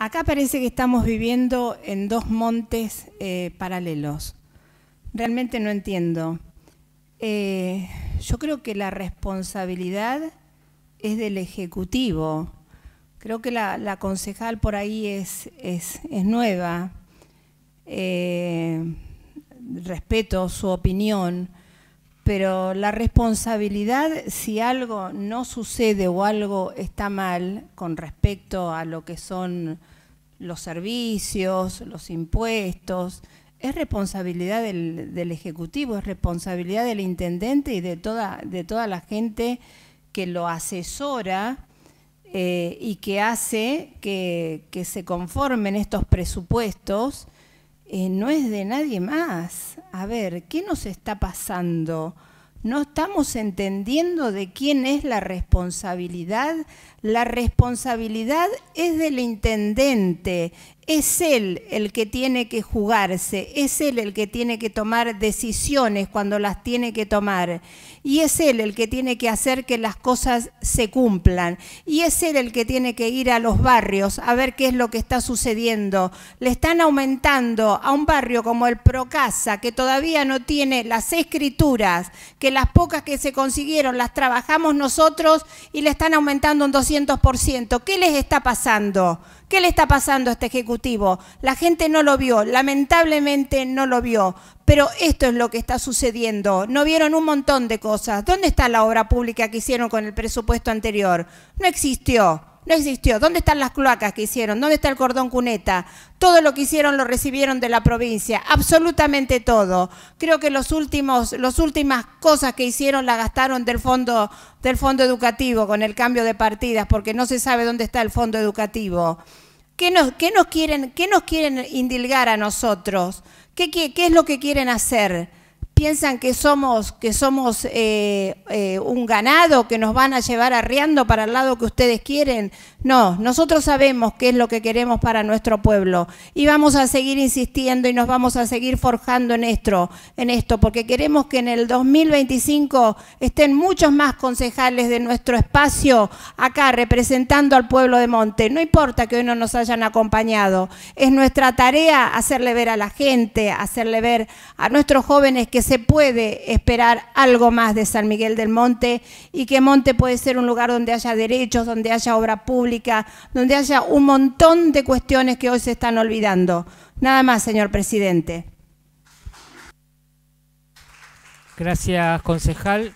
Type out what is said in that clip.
Acá parece que estamos viviendo en dos montes eh, paralelos. Realmente no entiendo. Eh, yo creo que la responsabilidad es del Ejecutivo. Creo que la, concejal por ahí es, nueva. Eh, respeto su opinión pero la responsabilidad si algo no sucede o algo está mal con respecto a lo que son los servicios, los impuestos, es responsabilidad del, Ejecutivo, es responsabilidad del Intendente y de toda, de toda la gente que lo asesora eh, y que hace que, se conformen estos presupuestos, eh, no es de nadie más a ver, ¿qué nos está pasando? No estamos entendiendo de quién es la responsabilidad. La responsabilidad es del intendente, es él el que tiene que jugarse, es él el que tiene que tomar decisiones cuando las tiene que tomar, y es él el que tiene que hacer que las cosas se cumplan, y es él el que tiene que ir a los barrios a ver qué es lo que está sucediendo. Le están aumentando a un barrio como el Procasa, que todavía no tiene las escrituras, que las pocas que se consiguieron las trabajamos nosotros y le están aumentando un 200%. ¿Qué les está pasando? ¿Qué le está pasando a este ejecutivo? La gente no lo vio, lamentablemente no lo vio, pero esto es lo que está sucediendo. No vieron un montón de cosas. ¿Dónde está la obra pública que hicieron con el presupuesto anterior? No existió. No existió. ¿Dónde están las cloacas que hicieron? ¿Dónde está el cordón cuneta? Todo lo que hicieron lo recibieron de la provincia, absolutamente todo. Creo que los últimos, las últimas cosas que hicieron la gastaron del fondo, del fondo educativo con el cambio de partidas, porque no se sabe dónde está el fondo educativo. ¿Qué nos, quieren, qué nos quieren indilgar a nosotros? qué es lo que quieren hacer? piensan que somos, que somos eh, eh, un ganado, que nos van a llevar arriando para el lado que ustedes quieren. No, nosotros sabemos qué es lo que queremos para nuestro pueblo y vamos a seguir insistiendo y nos vamos a seguir forjando en esto, en esto porque queremos que en el 2025 estén muchos más concejales de nuestro espacio acá representando al pueblo de Monte. No importa que hoy no nos hayan acompañado, es nuestra tarea hacerle ver a la gente, hacerle ver a nuestros jóvenes que se puede esperar algo más de San Miguel del Monte y que Monte puede ser un lugar donde haya derechos, donde haya obra pública, donde haya un montón de cuestiones que hoy se están olvidando. Nada más, señor presidente. Gracias, concejal.